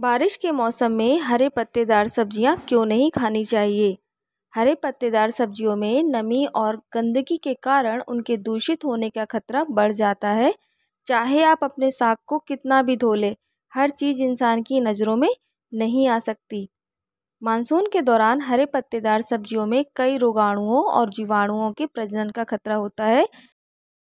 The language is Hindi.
बारिश के मौसम में हरे पत्तेदार सब्जियां क्यों नहीं खानी चाहिए हरे पत्तेदार सब्जियों में नमी और गंदगी के कारण उनके दूषित होने का खतरा बढ़ जाता है चाहे आप अपने साग को कितना भी धो ले हर चीज़ इंसान की नज़रों में नहीं आ सकती मानसून के दौरान हरे पत्तेदार सब्जियों में कई रोगाणुओं और जीवाणुओं के प्रजनन का खतरा होता है